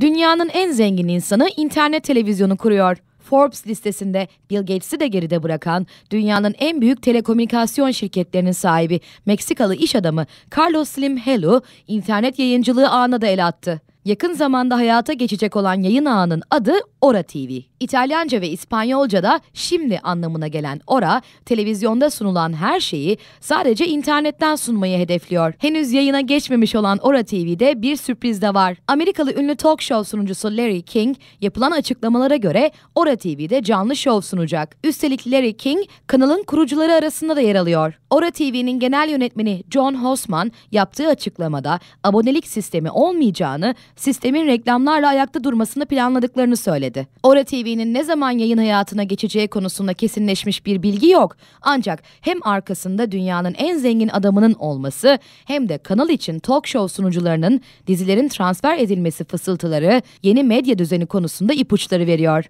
Dünyanın en zengin insanı internet televizyonu kuruyor. Forbes listesinde Bill Gates'i de geride bırakan dünyanın en büyük telekomünikasyon şirketlerinin sahibi Meksikalı iş adamı Carlos Slim Helu internet yayıncılığı ağına da el attı. Yakın zamanda hayata geçecek olan yayın ağının adı Ora TV. İtalyanca ve İspanyolca'da şimdi anlamına gelen ora, televizyonda sunulan her şeyi sadece internetten sunmayı hedefliyor. Henüz yayına geçmemiş olan Ora TV'de bir sürpriz de var. Amerikalı ünlü talk show sunucusu Larry King, yapılan açıklamalara göre Ora TV'de canlı show sunacak. Üstelik Larry King, kanalın kurucuları arasında da yer alıyor. Ora TV'nin genel yönetmeni John Hosman yaptığı açıklamada abonelik sistemi olmayacağını, sistemin reklamlarla ayakta durmasını planladıklarını söyledi. Ora TV TV'nin ne zaman yayın hayatına geçeceği konusunda kesinleşmiş bir bilgi yok. Ancak hem arkasında dünyanın en zengin adamının olması hem de kanal için talk show sunucularının dizilerin transfer edilmesi fısıltıları yeni medya düzeni konusunda ipuçları veriyor.